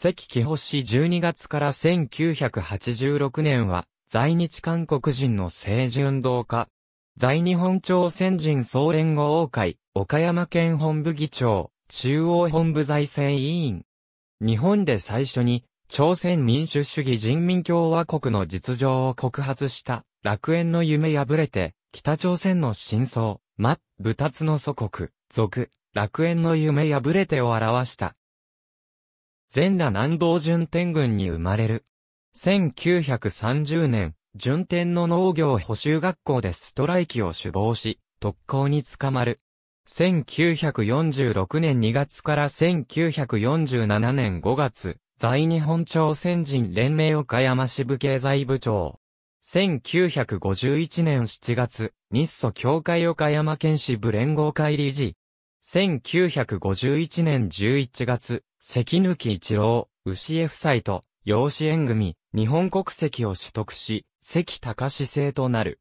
関木星12月から1986年は、在日韓国人の政治運動家、在日本朝鮮人総連合会、岡山県本部議長、中央本部財政委員。日本で最初に、朝鮮民主主義人民共和国の実情を告発した、楽園の夢破れて、北朝鮮の真相、ま、部達の祖国、続、楽園の夢破れてを表した、全羅南道順天郡に生まれる。1930年、順天の農業補修学校でストライキを首謀し、特攻に捕まる。1946年2月から1947年5月、在日本朝鮮人連盟岡山支部経済部長。1951年7月、日ソ協会岡山県支部連合会理事。1951年11月、関抜一郎、牛江夫妻と、養子縁組、日本国籍を取得し、関隆制となる。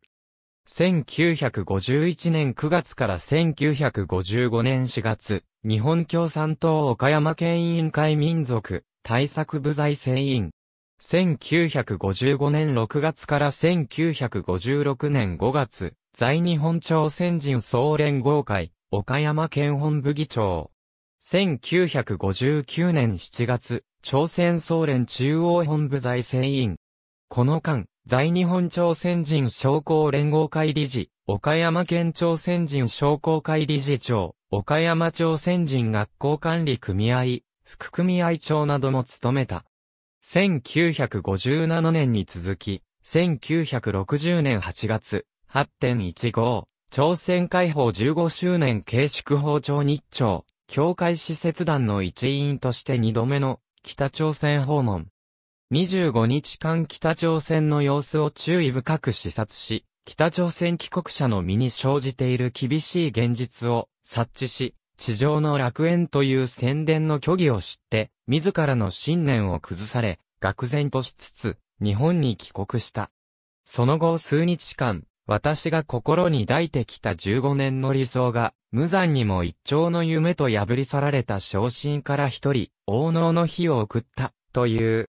1951年9月から1955年4月、日本共産党岡山県委員会民族対策部財政委員。1955年6月から1956年5月、在日本朝鮮人総連合会、岡山県本部議長。1959年7月、朝鮮総連中央本部財政委員。この間、在日本朝鮮人商工連合会理事、岡山県朝鮮人商工会理事長、岡山朝鮮人学校管理組合、副組合長なども務めた。1957年に続き、1960年8月、8.15、朝鮮解放15周年慶祝法庁日朝、教会施設団の一員として二度目の北朝鮮訪問。25日間北朝鮮の様子を注意深く視察し、北朝鮮帰国者の身に生じている厳しい現実を察知し、地上の楽園という宣伝の虚偽を知って、自らの信念を崩され、愕然としつつ、日本に帰国した。その後数日間、私が心に抱いてきた15年の理想が、無残にも一丁の夢と破り去られた昇進から一人、王能の日を送った、という。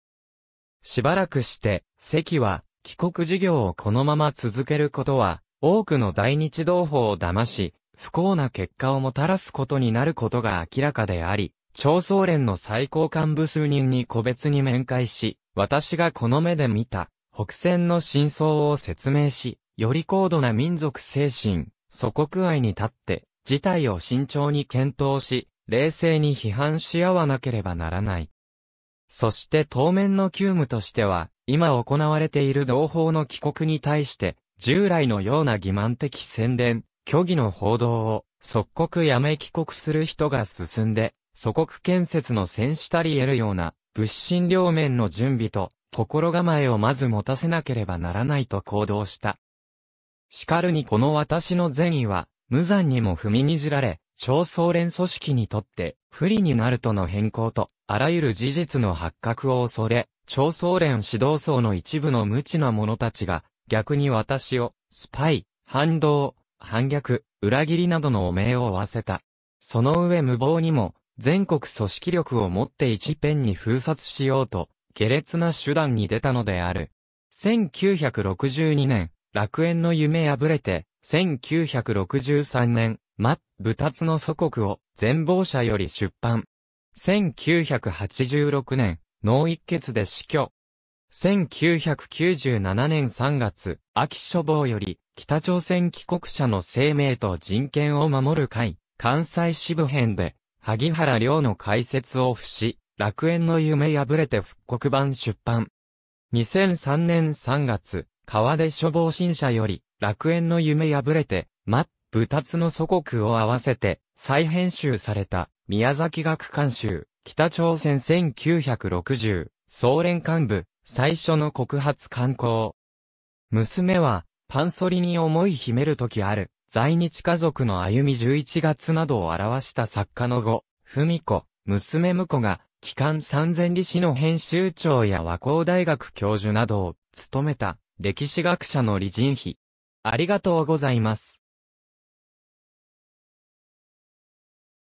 しばらくして、関は、帰国事業をこのまま続けることは、多くの大日同胞を騙し、不幸な結果をもたらすことになることが明らかであり、長総連の最高幹部数人に個別に面会し、私がこの目で見た、北戦の真相を説明し、より高度な民族精神、祖国愛に立って、事態を慎重に検討し、冷静に批判し合わなければならない。そして当面の急務としては、今行われている同胞の帰国に対して、従来のような欺瞞的宣伝、虚偽の報道を、即刻やめ帰国する人が進んで、祖国建設の戦士たり得るような、物心両面の準備と、心構えをまず持たせなければならないと行動した。しかるにこの私の善意は、無残にも踏みにじられ、超総連組織にとって不利になるとの変更と、あらゆる事実の発覚を恐れ、超総連指導層の一部の無知な者たちが、逆に私を、スパイ、反動、反逆、裏切りなどの汚名を負わせた。その上無謀にも、全国組織力を持って一辺に封殺しようと、下劣な手段に出たのである。1962年、楽園の夢破れて、1963年、マッ、ブタツの祖国を、全貌者より出版。1986年、脳一血で死去。1997年3月、秋書房より、北朝鮮帰国者の生命と人権を守る会、関西支部編で、萩原良の解説を付し、楽園の夢破れて復刻版出版。2003年3月、川出処防新社より、楽園の夢破れて、ま、部つの祖国を合わせて、再編集された、宮崎学館集、北朝鮮1960、総連幹部、最初の告発刊行。娘は、パンソリに思い秘める時ある、在日家族の歩み11月などを表した作家の後、文子、娘婿が、機関三千里市の編集長や和光大学教授などを務めた歴史学者の李仁妃。ありがとうございます。